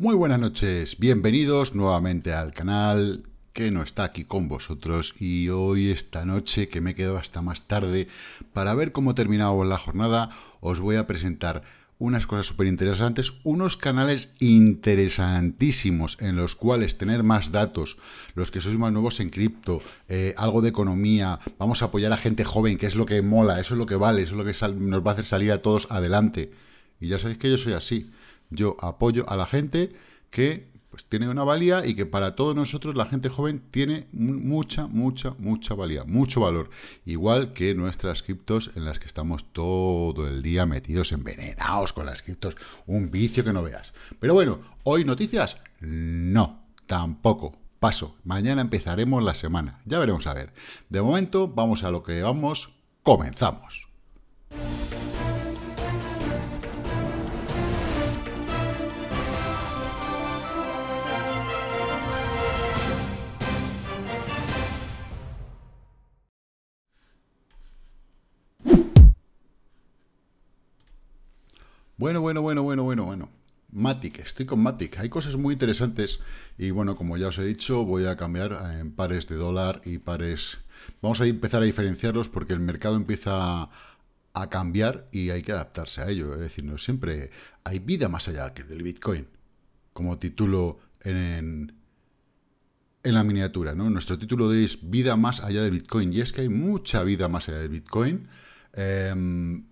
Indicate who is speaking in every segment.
Speaker 1: Muy buenas noches, bienvenidos nuevamente al canal que no está aquí con vosotros y hoy esta noche que me quedo hasta más tarde para ver cómo terminaba la jornada os voy a presentar unas cosas súper interesantes, unos canales interesantísimos en los cuales tener más datos, los que sois más nuevos en cripto, eh, algo de economía, vamos a apoyar a gente joven, que es lo que mola, eso es lo que vale, eso es lo que nos va a hacer salir a todos adelante. Y ya sabéis que yo soy así. Yo apoyo a la gente que pues, tiene una valía y que para todos nosotros la gente joven tiene mucha, mucha, mucha valía, mucho valor. Igual que nuestras criptos en las que estamos todo el día metidos envenenados con las criptos. Un vicio que no veas. Pero bueno, hoy noticias, no, tampoco. Paso, mañana empezaremos la semana. Ya veremos a ver. De momento, vamos a lo que vamos. Comenzamos. Bueno, bueno, bueno, bueno, bueno, bueno. Matic, estoy con Matic. Hay cosas muy interesantes y bueno, como ya os he dicho, voy a cambiar eh, en pares de dólar y pares... Vamos a empezar a diferenciarlos porque el mercado empieza a cambiar y hay que adaptarse a ello. Es decir, no siempre hay vida más allá que del Bitcoin, como título en, en la miniatura. ¿no? Nuestro título es Vida más allá del Bitcoin y es que hay mucha vida más allá del Bitcoin. Em,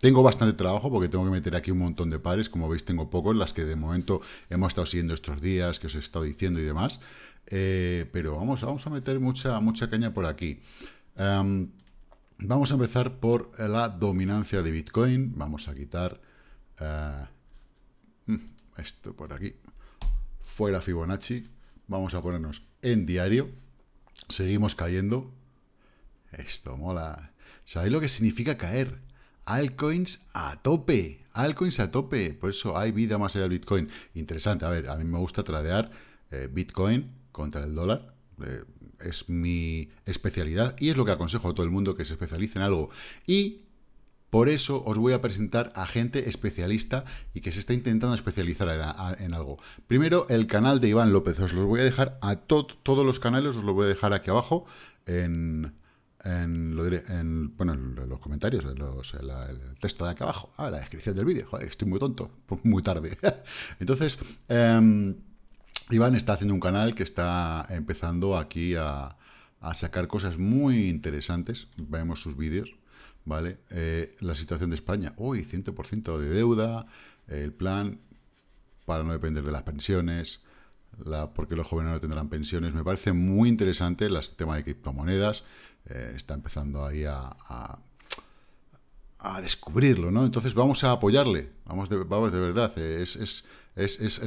Speaker 1: tengo bastante trabajo porque tengo que meter aquí un montón de pares, como veis tengo pocos, las que de momento hemos estado siguiendo estos días, que os he estado diciendo y demás, eh, pero vamos, vamos a meter mucha, mucha caña por aquí. Em, vamos a empezar por la dominancia de Bitcoin, vamos a quitar eh, mm, esto por aquí, fuera Fibonacci, vamos a ponernos en diario, seguimos cayendo, esto mola. ¿Sabéis lo que significa caer? Alcoins a tope, altcoins a tope, por eso hay vida más allá del Bitcoin. Interesante, a ver, a mí me gusta tradear eh, Bitcoin contra el dólar, eh, es mi especialidad y es lo que aconsejo a todo el mundo que se especialice en algo. Y por eso os voy a presentar a gente especialista y que se está intentando especializar en, algo. Primero, el canal de Iván López. Os los voy a dejar a todos los canales, os los voy a dejar aquí abajo en, en, lo diré, en, bueno, los comentarios, en, los, el texto de aquí abajo, a ah, la descripción del vídeo. estoy muy tonto, muy tarde. Entonces, em, Iván está haciendo un canal que está empezando aquí a, a sacar cosas muy interesantes. Vemos sus vídeos, ¿vale? Eh, la situación de España, uy, 100% de deuda, el plan para no depender de las pensiones, la, los jóvenes no tendrán pensiones. Me parece muy interesante el tema de criptomonedas. Eh, está empezando ahí a, descubrirlo, ¿no? Entonces vamos a apoyarle. Vamos de, verdad. Eh, es,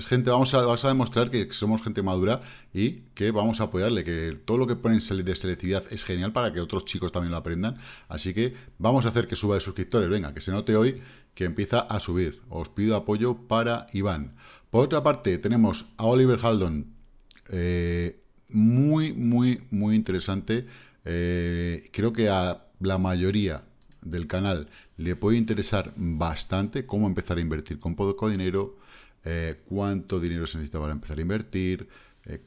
Speaker 1: gente, vamos a, vamos a, demostrar que somos gente madura y que vamos a apoyarle, que todo lo que ponen de selectividad es genial para que otros chicos también lo aprendan. Así que vamos a hacer que suba de suscriptores. Venga, que se note hoy que empieza a subir. Os pido apoyo para Iván. Por otra parte, tenemos a Oliver Haldon, eh, muy, muy, muy interesante. Eh, creo que a la mayoría del canal le puede interesar bastante cómo empezar a invertir con poco dinero, eh, cuánto dinero se necesita para empezar a invertir,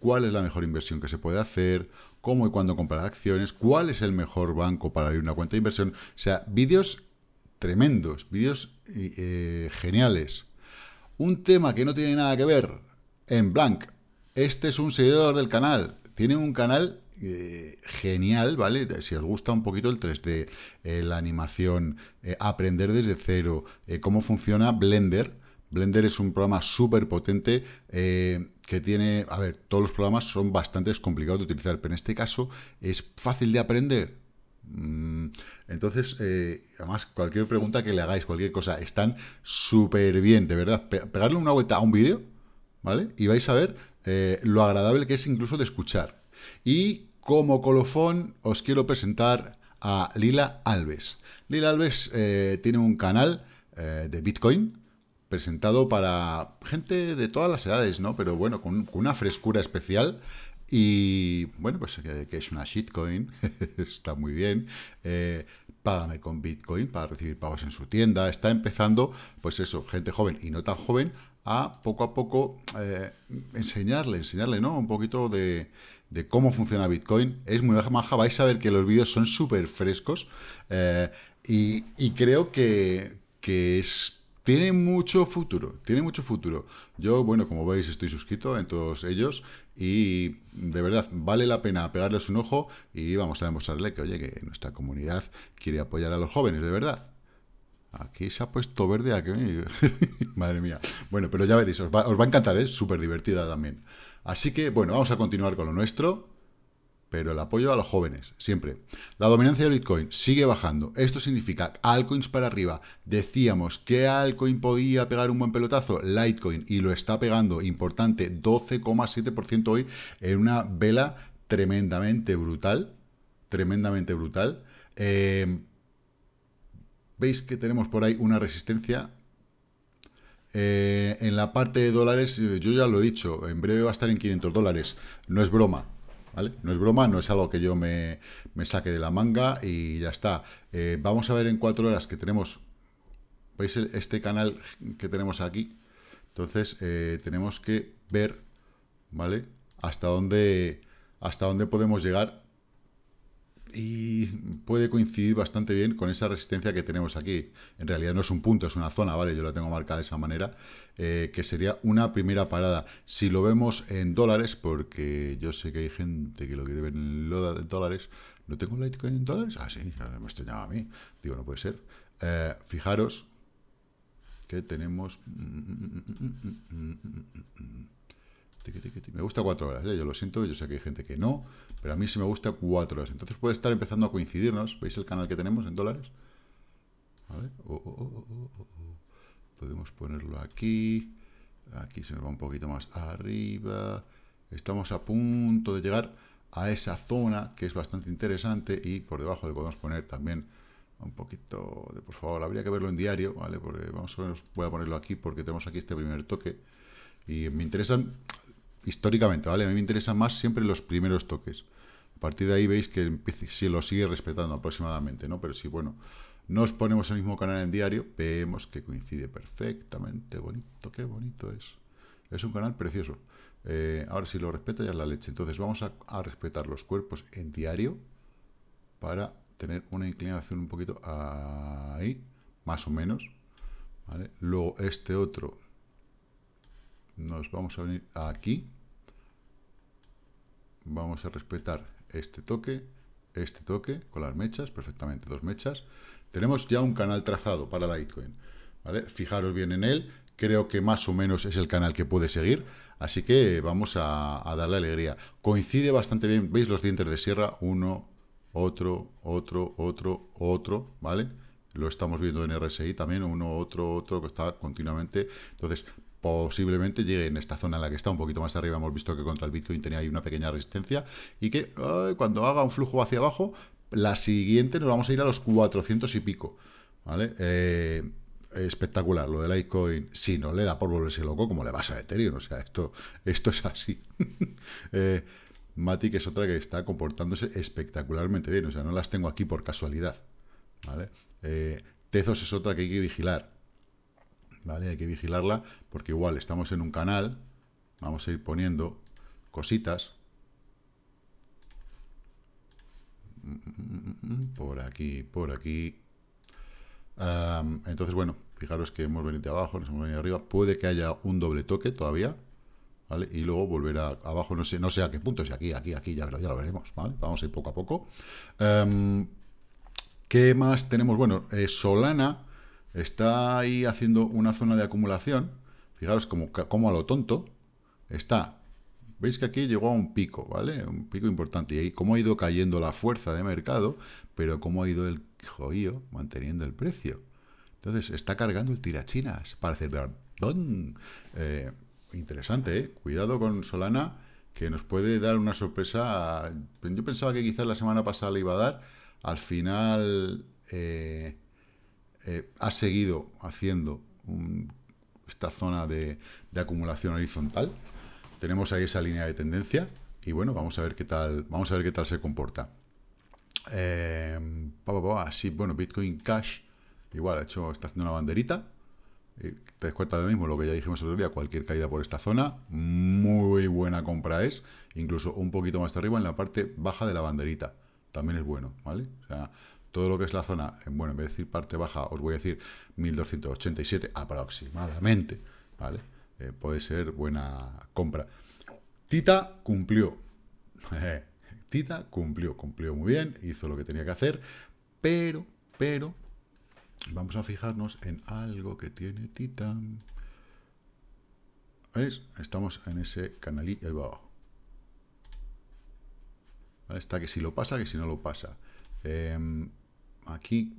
Speaker 1: cuál es la mejor inversión que se puede hacer, cómo y cuándo comprar acciones, cuál es el mejor banco para abrir una cuenta de inversión. O sea, vídeos tremendos, vídeos geniales. Un tema que no tiene nada que ver, en blank. Este es un seguidor del canal. Tiene un canal eh, genial, ¿vale? Si os gusta un poquito el 3D, eh, la animación, eh, aprender desde cero, cómo funciona Blender. Blender es un programa súper potente que tiene, a ver, todos los programas son bastante complicados de utilizar, pero en este caso es fácil de aprender. Entonces, eh, además, cualquier pregunta que le hagáis, cualquier cosa, están súper bien, de verdad. Pegadle pegarle una vuelta a un vídeo, ¿vale? Y vais a ver eh, lo agradable que es incluso de escuchar. Y como colofón, os quiero presentar a Lila Alves. Lila Alves eh, tiene un canal de Bitcoin, presentado para gente de todas las edades, ¿no? Pero bueno, con una frescura especial y bueno, pues que, es una shitcoin, está muy bien. Eh, págame con Bitcoin para recibir pagos en su tienda. Está empezando, pues eso, gente joven y no tan joven, a poco a poco eh, enseñarle, enseñarle, ¿no? Un poquito de, cómo funciona Bitcoin. Es muy maja, vais a ver que los vídeos son súper frescos eh, y, creo que, que es tiene mucho futuro, tiene mucho futuro. Yo, bueno, como veis, estoy suscrito en todos ellos y de verdad vale la pena pegarles un ojo y vamos a demostrarle que, oye, que nuestra comunidad quiere apoyar a los jóvenes, de verdad. Aquí se ha puesto verde, aquí. madre mía. Bueno, pero ya veréis, os va, a encantar, es ¿eh? súper divertida también. Así que, bueno, vamos a continuar con lo nuestro pero el apoyo a los jóvenes, siempre. La dominancia de Bitcoin sigue bajando. Esto significa altcoins para arriba. Decíamos que altcoin podía pegar un buen pelotazo, Litecoin, y lo está pegando, importante, 12,7% hoy en una vela tremendamente brutal. Tremendamente brutal. Em, Veis que tenemos por ahí una resistencia eh, en la parte de dólares, eh, yo ya lo he dicho, en breve va a estar en 500 dólares. No es broma. No es broma, no es algo que yo me, saque de la manga y ya está. Eh, vamos a ver en cuatro horas que tenemos, ¿veis este canal que tenemos aquí? Entonces eh, tenemos que ver, ¿vale? Hasta dónde, hasta dónde podemos llegar y puede coincidir bastante bien con esa resistencia que tenemos aquí. En realidad no es un punto, es una zona, ¿vale? Yo la tengo marcada de esa manera, que sería una primera parada. Si lo vemos en dólares, porque yo sé que hay gente que lo quiere ver en dólares, ¿no tengo Litecoin en dólares? Ah, sí, me extrañaba a mí. Digo, no puede ser. fijaros que tenemos... Me gusta cuatro horas, ¿eh? yo lo siento, yo sé que hay gente que no, pero a mí sí me gusta cuatro horas. Entonces puede estar empezando a coincidirnos. ¿Veis el canal que tenemos en dólares? Oh, oh, oh, podemos ponerlo aquí. Aquí se nos va un poquito más arriba. Estamos a punto de llegar a esa zona que es bastante interesante y por debajo le podemos poner también un poquito de por favor, habría que verlo en diario, ¿vale? Porque vamos voy a ponerlo aquí porque tenemos aquí este primer toque y me interesan históricamente, ¿vale? A mí me interesan más siempre los primeros toques. A partir de ahí veis que si lo sigue respetando aproximadamente, ¿no? Pero si, bueno, nos ponemos el mismo canal en diario, vemos que coincide perfectamente. Bonito, qué bonito es. Es un canal precioso. Eh, ahora, si lo respeta, ya es la leche. Entonces, vamos a, respetar los cuerpos en diario para tener una inclinación un poquito ahí, más o menos. ¿vale? Luego, este otro nos vamos a venir aquí vamos a respetar este toque, este toque, con las mechas, perfectamente, dos mechas. Tenemos ya un canal trazado para la ¿vale? Fijaros bien en él, creo que más o menos es el canal que puede seguir, así que vamos a, a darle alegría. Coincide bastante bien, ¿veis los dientes de sierra? Uno, otro, otro, otro, otro, ¿vale? Lo estamos viendo en RSI también, uno, otro, otro, que está continuamente. Entonces, posiblemente llegue en esta zona en la que está, un poquito más arriba, hemos visto que contra el Bitcoin tenía ahí una pequeña resistencia, y que cuando haga un flujo hacia abajo, la siguiente nos vamos a ir a los 400 y pico, ¿vale? Eh, espectacular, lo de Litecoin, si no le da por volverse loco, como le vas a Ethereum, o sea, esto, esto es así. Eh, Matic es otra que está comportándose espectacularmente bien, o sea, no las tengo aquí por casualidad, eh, Tezos es otra que hay que vigilar, hay que vigilarla porque igual estamos en un canal, vamos a ir poniendo cositas. Por aquí, por aquí. entonces, bueno, fijaros que hemos venido de abajo, nos hemos venido arriba. Puede que haya un doble toque todavía, Y luego volver a, abajo, no sé, no sé a qué punto, si aquí, aquí, aquí, ya, lo veremos, Vamos a ir poco a poco. ¿Qué más tenemos? Bueno, eh, Solana está ahí haciendo una zona de acumulación, fijaros como, a lo tonto, está, veis que aquí llegó a un pico, ¿vale? Un pico importante, y ahí cómo ha ido cayendo la fuerza de mercado, pero cómo ha ido el joío manteniendo el precio. Entonces, está cargando el tirachinas para celebrar. Eh, interesante, ¿eh? Cuidado con Solana, que nos puede dar una sorpresa. Yo pensaba que quizás la semana pasada le iba a dar. Al final... Eh, eh, ha seguido haciendo esta zona de, acumulación horizontal. Tenemos ahí esa línea de tendencia y bueno, vamos a ver qué tal, vamos a ver qué tal se comporta. Eh, así, bueno, Bitcoin Cash igual ha hecho, está haciendo una banderita. Eh, te das cuenta de lo mismo, lo que ya dijimos el otro día, cualquier caída por esta zona, muy buena compra es, incluso un poquito más arriba en la parte baja de la banderita, también es bueno, ¿vale? O todo lo que es la zona, bueno, en vez de decir parte baja, os voy a decir 1287 aproximadamente, ¿vale? Eh, puede ser buena compra. Tita cumplió. Eh, Tita cumplió, cumplió muy bien, hizo lo que tenía que hacer, pero, pero, vamos a fijarnos en algo que tiene Tita. ¿Veis? Estamos en ese canalí, ahí va abajo. Está que si lo pasa, que si no lo pasa. Eh, aquí,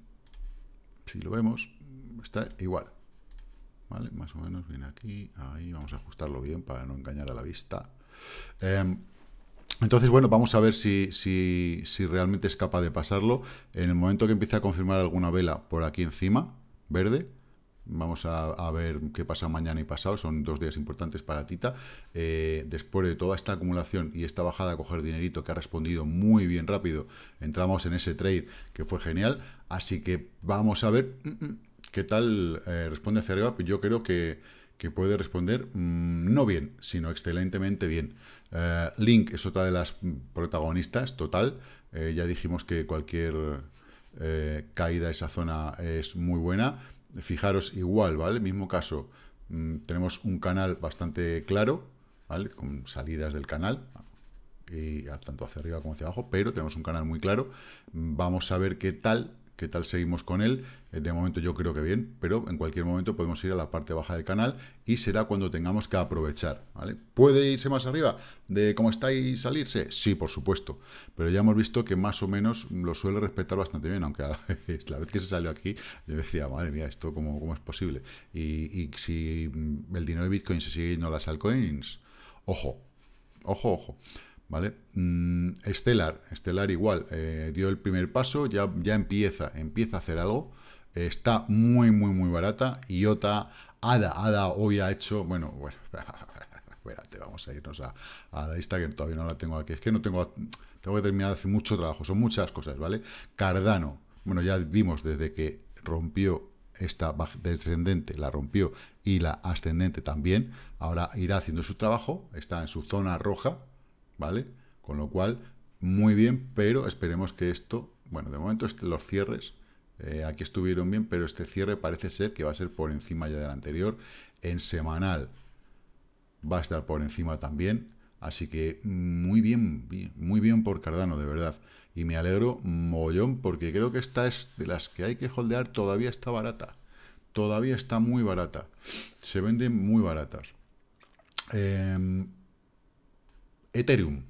Speaker 1: si lo vemos, está igual. ¿Vale? Más o menos viene aquí, ahí, vamos a ajustarlo bien para no engañar a la vista. Em, entonces, bueno, vamos a ver si, si, si realmente es capaz de pasarlo. En el momento que empiece a confirmar alguna vela por aquí encima, verde, Vamos a, ver qué pasa mañana y pasado. Son dos días importantes para Tita. Eh, después de toda esta acumulación y esta bajada a coger dinerito que ha respondido muy bien rápido, entramos en ese trade que fue genial. Así que vamos a ver mm, mm, qué tal eh, responde hacia arriba. Yo creo que, puede responder mm, no bien, sino excelentemente bien. Eh, Link es otra de las protagonistas, total. ya dijimos que cualquier caída a esa zona es muy buena. Fijaros igual, ¿vale? Mismo caso, mm, tenemos un canal bastante claro, ¿vale? Con salidas del canal, y tanto hacia arriba como hacia abajo, pero tenemos un canal muy claro. Vamos a ver qué tal qué tal seguimos con él. Eh, de momento yo creo que bien, pero en cualquier momento podemos ir a la parte baja del canal y será cuando tengamos que aprovechar. ¿vale? ¿Puede irse más arriba de cómo está y salirse? Sí, por supuesto, pero ya hemos visto que más o menos lo suele respetar bastante bien, aunque la vez, que se salió aquí yo decía, madre mía, esto cómo, es posible. Y, y si el dinero de Bitcoin se sigue yendo a las altcoins, ojo, ojo, ojo. ¿vale? Estelar mm, Estelar, igual, eh, dio el primer paso, ya, ya empieza, empieza a hacer algo, está muy, muy, muy barata, IOTA, ADA, ADA hoy ha hecho, bueno, bueno, espérate, vamos a irnos a, la lista que todavía no la tengo aquí, es que no tengo, tengo que terminar de hacer mucho trabajo, son muchas cosas, ¿vale? Cardano, bueno, ya vimos desde que rompió esta descendente la rompió y la ascendente también, ahora irá haciendo su trabajo, está en su zona roja, ¿vale? Con lo cual, muy bien, pero esperemos que esto, bueno, de momento este, los cierres, eh, aquí estuvieron bien, pero este cierre parece ser que va a ser por encima ya del anterior. En semanal va a estar por encima también, así que muy bien, muy bien por Cardano, de verdad. Y me alegro mollón porque creo que esta es de las que hay que holdear, todavía está barata. Todavía está muy barata. Se venden muy baratas. Eh, Ethereum.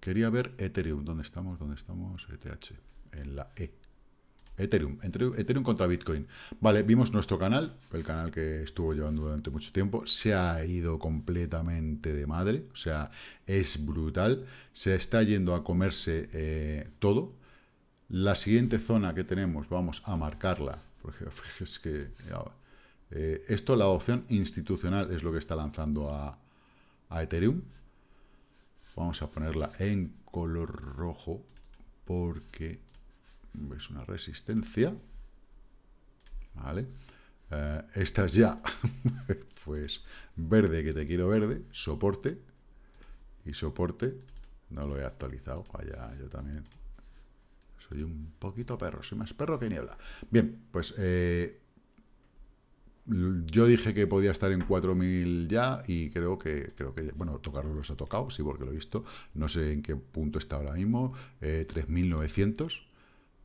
Speaker 1: Quería ver Ethereum. ¿Dónde estamos? ¿Dónde estamos? ETH. En la E. Ethereum, Ethereum contra Bitcoin. Vale, vimos nuestro canal, el canal que estuvo llevando durante mucho tiempo, se ha ido completamente de madre, o sea, es brutal, se está yendo a comerse eh, todo. La siguiente zona que tenemos, vamos a marcarla, porque que eh, esto la opción institucional es lo que está lanzando a Ethereum, Vamos a ponerla en color rojo porque es una resistencia. ¿Vale? Eh, esta es ya, pues, verde, que te quiero verde, soporte. Y soporte, no lo he actualizado. Allá yo también soy un poquito perro, soy más perro que niebla. Bien, pues eh, yo dije que podía estar en 4.000 ya y creo que, creo que bueno, tocarlo los ha tocado, sí, porque lo he visto. No sé en qué punto está ahora mismo. 3.900. Eh,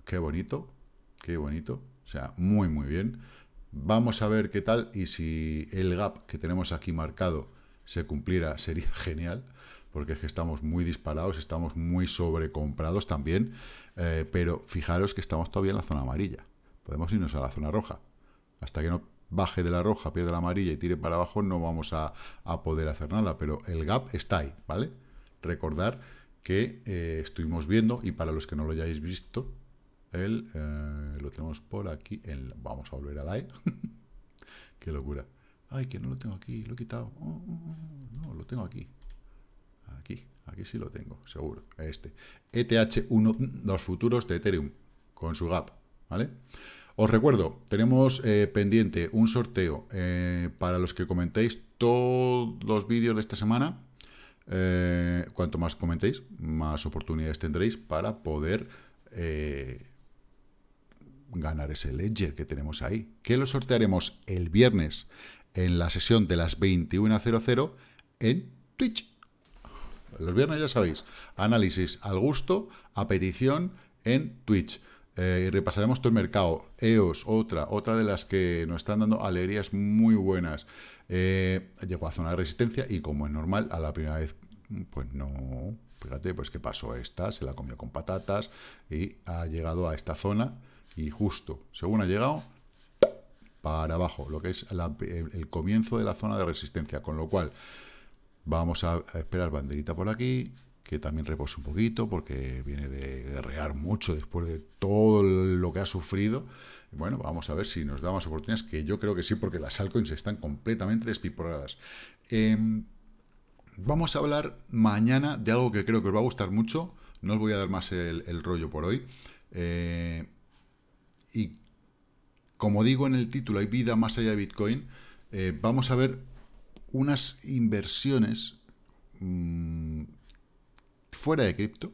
Speaker 1: qué bonito, qué bonito. O sea, muy, muy bien. Vamos a ver qué tal y si el gap que tenemos aquí marcado se cumpliera sería genial, porque es que estamos muy disparados, estamos muy sobrecomprados también, eh, pero fijaros que estamos todavía en la zona amarilla. Podemos irnos a la zona roja. Hasta que no baje de la roja, pierde la amarilla y tire para abajo, no vamos a, poder hacer nada, pero el gap está ahí, ¿vale? Recordar que eh, estuvimos viendo, y para los que no lo hayáis visto, el, eh, lo tenemos por aquí, vamos a volver a la E, qué locura, ay, que no lo tengo aquí, lo he quitado, oh, oh, oh, no, lo tengo aquí, aquí, aquí sí lo tengo, seguro, este, ETH1, los futuros de Ethereum, con su gap, ¿vale? vale os recuerdo, tenemos eh, pendiente un sorteo eh, para los que comentéis todos los vídeos de esta semana. Eh, cuanto más comentéis, más oportunidades tendréis para poder ganar ese ledger que tenemos ahí. Que lo sortearemos el viernes en la sesión de las 21.00 en Twitch. Los viernes ya sabéis, análisis al gusto, a petición en Twitch. Eh, y repasaremos todo el mercado. EOS, otra, otra de las que nos están dando alegrías muy buenas. Eh, llegó a zona de resistencia y como es normal, a la primera vez, pues no, fíjate, pues qué pasó esta, se la comió con patatas y ha llegado a esta zona y justo, según ha llegado, para abajo, lo que es el comienzo de la zona de resistencia, con lo cual vamos a esperar banderita por aquí, que también repose un poquito, porque viene de guerrear mucho después de todo lo que ha sufrido. Bueno, vamos a ver si nos da más oportunidades, que yo creo que sí, porque las altcoins están completamente despiporadas. Em, vamos a hablar mañana de algo que creo que os va a gustar mucho. No os voy a dar más el, rollo por hoy. Eh, y como digo en el título, hay vida más allá de Bitcoin. Eh, vamos a ver unas inversiones mm, fuera de cripto,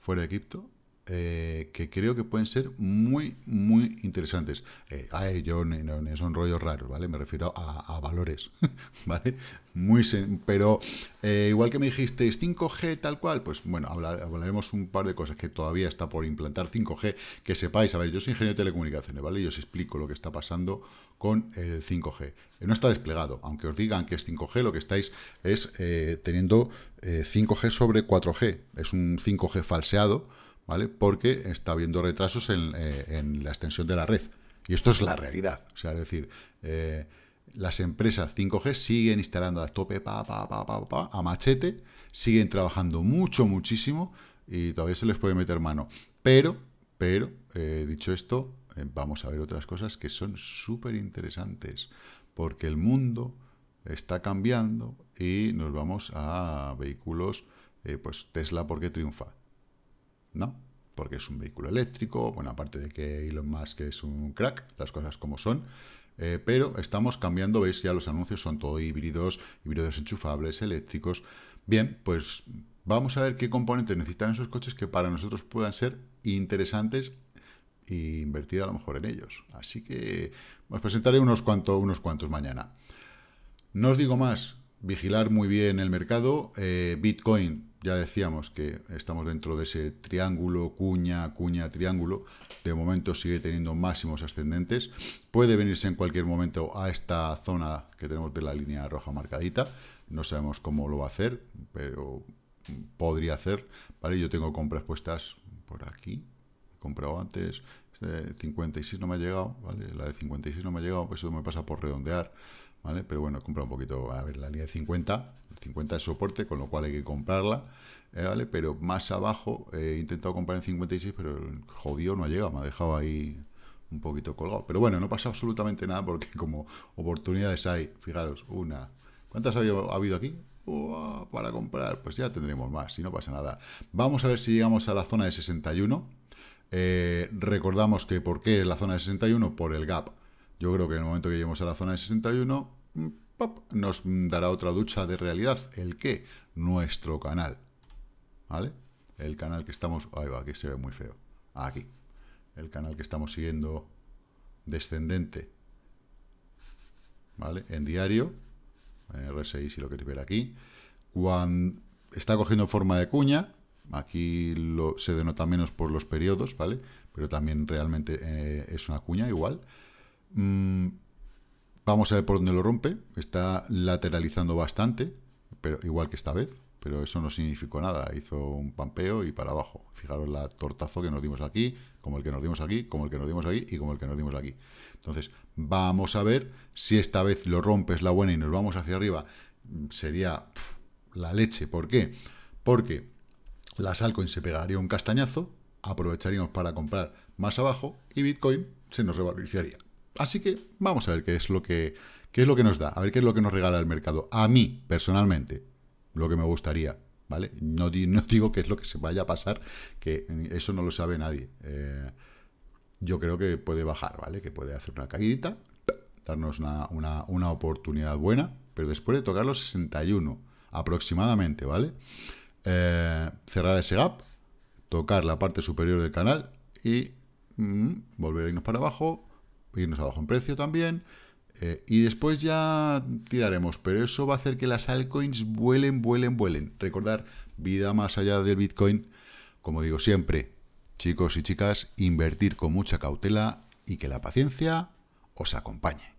Speaker 1: fuera de cripto, eh, que creo que pueden ser muy, muy interesantes. Eh, ay, yo no son rollos raros, ¿vale? Me refiero a, valores, ¿vale? Muy pero eh, igual que me dijisteis 5G tal cual, pues bueno, hablaremos un par de cosas que todavía está por implantar 5G, que sepáis, a ver, yo soy ingeniero de telecomunicaciones, ¿vale? Y os explico lo que está pasando con el 5G. No está desplegado, aunque os digan que es 5G, lo que estáis es teniendo 5G sobre 4G, es un 5G falseado, ¿vale? Porque está habiendo retrasos eh, en, la extensión de la red. Y esto es la realidad. O sea, es decir, eh, las empresas 5G siguen instalando a tope, pa, a machete, siguen trabajando mucho, muchísimo, y todavía se les puede meter mano. Pero, pero, eh, dicho esto, vamos a ver otras cosas que son súper interesantes, porque el mundo está cambiando y nos vamos a vehículos, pues Tesla porque triunfa, ¿no? Porque es un vehículo eléctrico, bueno, aparte de que Elon Musk es un crack, las cosas como son, eh, pero estamos cambiando, veis ya los anuncios son todo híbridos, híbridos enchufables, eléctricos. Bien, pues vamos a ver qué componentes necesitan esos coches que para nosotros puedan ser interesantes e invertir a lo mejor en ellos. Así que os presentaré unos, cuantos, unos cuantos mañana. No os digo más, vigilar muy bien el mercado. Eh, Bitcoin ya decíamos que estamos dentro de ese triángulo, cuña, cuña, triángulo. De momento sigue teniendo máximos ascendentes. Puede venirse en cualquier momento a esta zona que tenemos de la línea roja marcadita. No sabemos cómo lo va a hacer, pero podría hacer. ¿vale? Yo tengo compras puestas por aquí. He comprado antes. 56 este no me ha llegado. ¿vale? La de 56 no me ha llegado. Pues eso me pasa por redondear. ¿vale? Pero bueno, he comprado un poquito, a ver, la línea de 50, 50 de soporte, con lo cual hay que comprarla, eh, ¿vale? Pero más abajo eh, he intentado comprar en 56, pero jodido no ha llegado, me ha dejado ahí un poquito colgado. Pero bueno, no pasa absolutamente nada porque como oportunidades hay, fijaros, una. ¿Cuántas ha habido, aquí? para comprar, pues ya tendremos más, si no pasa nada. Vamos a ver si llegamos a la zona de 61. Eh, recordamos que por qué la zona de 61, por el gap yo creo que en el momento que lleguemos a la zona de 61, mm, nos dará otra ducha de realidad. ¿El qué? Nuestro canal. ¿Vale? El canal que estamos... Ahí va, aquí se ve muy feo. Aquí. El canal que estamos siguiendo descendente. ¿Vale? En diario. En R6 y lo queréis ver aquí. Cuando está cogiendo forma de cuña. Aquí se denota menos por los periodos, ¿vale? Pero también realmente eh, es una cuña igual. Mm, vamos a ver por dónde lo rompe. Está lateralizando bastante, pero igual que esta vez. Pero eso no significó nada. Hizo un pampeo y para abajo. Fijaros la tortazo que nos dimos aquí, como el que nos dimos aquí, como el que nos dimos aquí y como el que nos dimos aquí. Entonces, vamos a ver si esta vez lo rompes la buena y nos vamos hacia arriba. Mm, sería la leche. ¿Por qué? Porque la altcoins se pegaría un castañazo, aprovecharíamos para comprar más abajo y Bitcoin se nos revalorizaría. Así que vamos a ver qué es lo que, es lo que nos da, a ver qué es lo que nos regala el mercado. A mí, personalmente, lo que me gustaría. ¿Vale? No, digo qué es lo que se vaya a pasar, que eso no lo sabe nadie. Eh, yo creo que puede bajar, ¿vale? Que puede hacer una caída, darnos una, oportunidad buena, pero después de tocar los 61 aproximadamente, ¿vale? Eh, cerrar ese gap, tocar la parte superior del canal y mm, volver a irnos para abajo, irnos abajo en precio también. Eh, y después ya tiraremos, pero eso va a hacer que las altcoins vuelen, vuelen, vuelen. Recordar, vida más allá del Bitcoin, como digo siempre, chicos y chicas, invertir con mucha cautela y que la paciencia os acompañe.